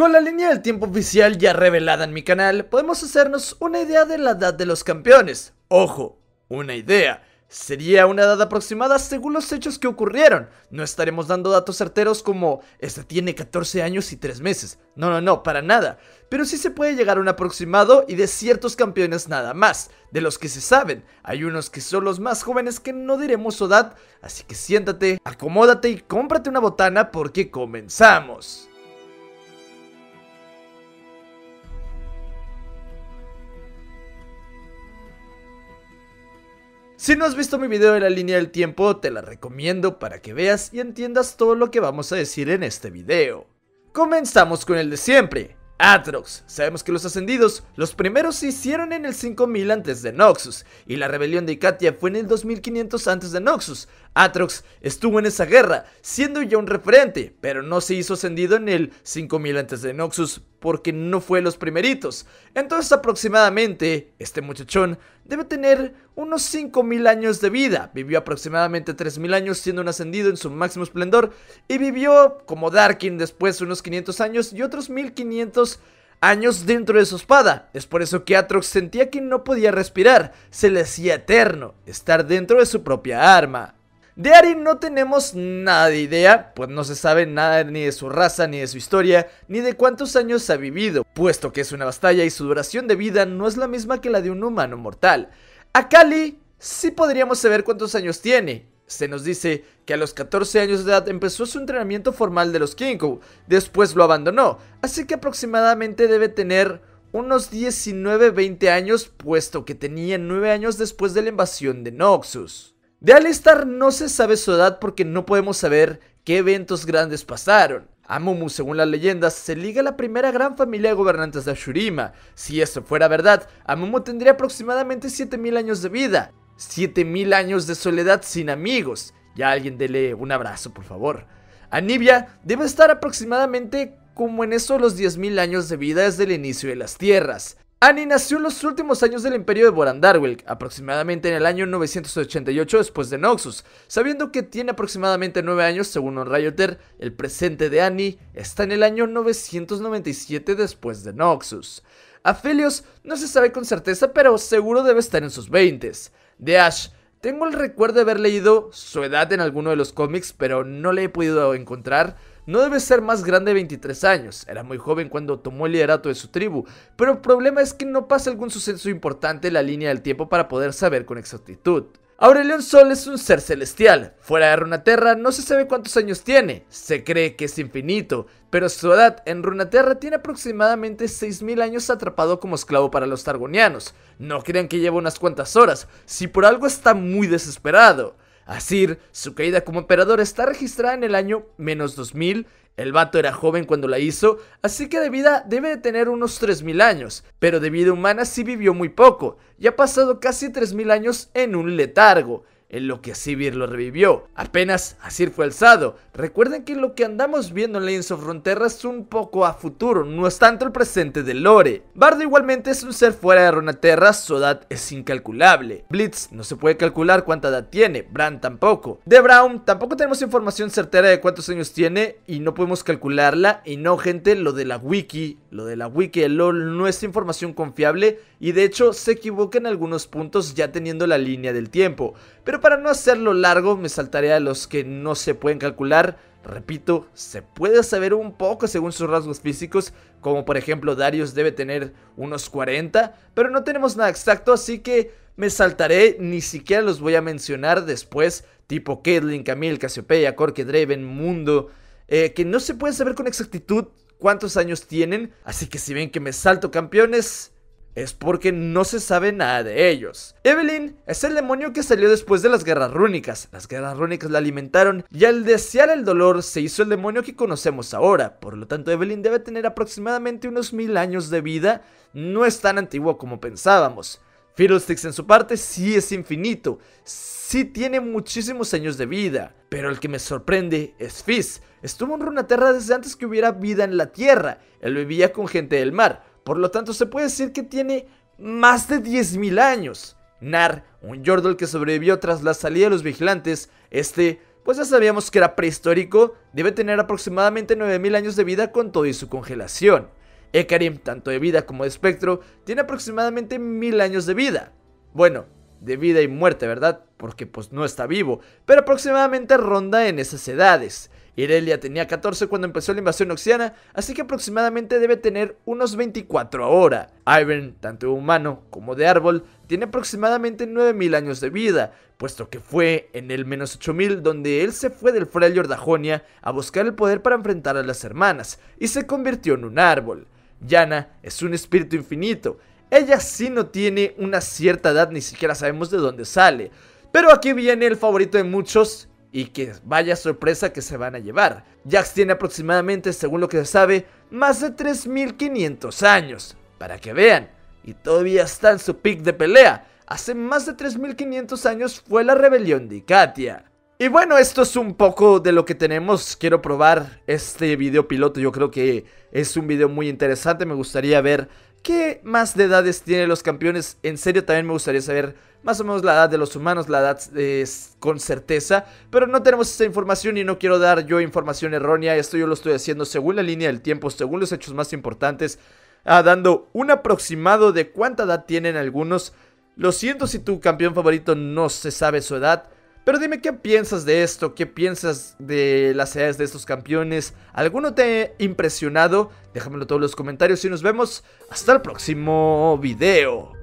Con la línea del tiempo oficial ya revelada en mi canal, podemos hacernos una idea de la edad de los campeones. Ojo, una idea. Sería una edad aproximada según los hechos que ocurrieron. No estaremos dando datos certeros como este tiene 14 años y 3 meses. No, no, no, para nada. Pero sí se puede llegar a un aproximado y de ciertos campeones nada más, de los que se saben. Hay unos que son los más jóvenes que no diremos su edad, así que siéntate, acomódate y cómprate una botana porque comenzamos. Si no has visto mi video de la línea del tiempo, te la recomiendo para que veas y entiendas todo lo que vamos a decir en este video. Comenzamos con el de siempre, Atrox. Sabemos que los ascendidos, los primeros se hicieron en el 5000 antes de Noxus, y la rebelión de Icatia fue en el 2500 antes de Noxus, Atrox estuvo en esa guerra, siendo ya un referente, pero no se hizo ascendido en el 5000 antes de Noxus porque no fue los primeritos. Entonces aproximadamente, este muchachón debe tener unos 5000 años de vida. Vivió aproximadamente 3000 años siendo un ascendido en su máximo esplendor y vivió como Darkin después unos 500 años y otros 1500 años dentro de su espada. Es por eso que Atrox sentía que no podía respirar, se le hacía eterno estar dentro de su propia arma. De Ari no tenemos nada de idea, pues no se sabe nada ni de su raza, ni de su historia, ni de cuántos años ha vivido, puesto que es una bastalla y su duración de vida no es la misma que la de un humano mortal. A Kali sí podríamos saber cuántos años tiene. Se nos dice que a los 14 años de edad empezó su entrenamiento formal de los Kinko, después lo abandonó, así que aproximadamente debe tener unos 19-20 años, puesto que tenía 9 años después de la invasión de Noxus. De Alistar no se sabe su edad porque no podemos saber qué eventos grandes pasaron. Amumu, según las leyendas, se liga a la primera gran familia de gobernantes de Ashurima. Si eso fuera verdad, Amumu tendría aproximadamente 7000 años de vida, 7000 años de soledad sin amigos. Ya alguien dele un abrazo, por favor. Anibia debe estar aproximadamente como en esos los 10.000 años de vida desde el inicio de las tierras. Annie nació en los últimos años del imperio de Vorandarwilk, aproximadamente en el año 988 después de Noxus. Sabiendo que tiene aproximadamente 9 años, según un el presente de Annie está en el año 997 después de Noxus. Aphelios no se sabe con certeza, pero seguro debe estar en sus 20. De Ash, tengo el recuerdo de haber leído su edad en alguno de los cómics, pero no le he podido encontrar no debe ser más grande de 23 años, era muy joven cuando tomó el liderato de su tribu, pero el problema es que no pasa algún suceso importante en la línea del tiempo para poder saber con exactitud. Aurelion Sol es un ser celestial. Fuera de Runaterra no se sabe cuántos años tiene, se cree que es infinito, pero su edad en Runaterra tiene aproximadamente 6.000 años atrapado como esclavo para los Targonianos. No crean que lleva unas cuantas horas, si por algo está muy desesperado. Asir, su caída como emperador está registrada en el año menos 2000. El vato era joven cuando la hizo, así que de vida debe de tener unos 3000 años, pero de vida humana sí vivió muy poco, y ha pasado casi 3000 años en un letargo en lo que Sivir lo revivió. Apenas Asir fue alzado. Recuerden que lo que andamos viendo en Legends of Runeterra es un poco a futuro, no es tanto el presente de Lore. Bardo igualmente es un ser fuera de Ronaterra, su edad es incalculable. Blitz no se puede calcular cuánta edad tiene, Bran tampoco. De Brown tampoco tenemos información certera de cuántos años tiene y no podemos calcularla. Y no gente, lo de la wiki, lo de la wiki de LOL no es información confiable y de hecho se equivoca en algunos puntos ya teniendo la línea del tiempo. Pero para no hacerlo largo, me saltaré a los que no se pueden calcular. Repito, se puede saber un poco según sus rasgos físicos, como por ejemplo Darius debe tener unos 40, pero no tenemos nada exacto, así que me saltaré, ni siquiera los voy a mencionar después, tipo Caitlyn, Camille, Cassiopeia, Corke, Draven, Mundo, eh, que no se puede saber con exactitud cuántos años tienen, así que si ven que me salto campeones, es porque no se sabe nada de ellos. Evelyn es el demonio que salió después de las guerras rúnicas. Las guerras rúnicas la alimentaron y al desear el dolor se hizo el demonio que conocemos ahora. Por lo tanto, Evelyn debe tener aproximadamente unos mil años de vida. No es tan antiguo como pensábamos. Fiddlesticks en su parte sí es infinito, sí tiene muchísimos años de vida, pero el que me sorprende es Fizz. Estuvo en Runaterra desde antes que hubiera vida en la Tierra, él vivía con gente del mar, por lo tanto, se puede decir que tiene más de 10.000 años. Nar, un Yordle que sobrevivió tras la salida de los vigilantes, este, pues ya sabíamos que era prehistórico, debe tener aproximadamente 9.000 años de vida con todo y su congelación. Ekarim, tanto de vida como de espectro, tiene aproximadamente 1.000 años de vida. Bueno, de vida y muerte, ¿verdad? Porque pues no está vivo, pero aproximadamente ronda en esas edades. Irelia tenía 14 cuando empezó la invasión oxiana, así que aproximadamente debe tener unos 24 ahora. Ivern, tanto humano como de árbol, tiene aproximadamente 9000 años de vida, puesto que fue en el menos 8000 donde él se fue del Freljord de a buscar el poder para enfrentar a las hermanas, y se convirtió en un árbol. Yana es un espíritu infinito, ella sí no tiene una cierta edad, ni siquiera sabemos de dónde sale. Pero aquí viene el favorito de muchos, y que vaya sorpresa que se van a llevar. Jax tiene aproximadamente, según lo que se sabe, más de 3.500 años. Para que vean. Y todavía está en su pick de pelea. Hace más de 3.500 años fue la rebelión de Katia Y bueno, esto es un poco de lo que tenemos. Quiero probar este video piloto. Yo creo que es un video muy interesante. Me gustaría ver ¿Qué más de edades tienen los campeones? En serio, también me gustaría saber más o menos la edad de los humanos, la edad es con certeza. Pero no tenemos esa información y no quiero dar yo información errónea. Esto yo lo estoy haciendo según la línea del tiempo, según los hechos más importantes. Ah, dando un aproximado de cuánta edad tienen algunos. Lo siento si tu campeón favorito no se sabe su edad. Pero dime qué piensas de esto, qué piensas de las edades de estos campeones. ¿Alguno te ha impresionado? Déjamelo todos los comentarios y nos vemos hasta el próximo video.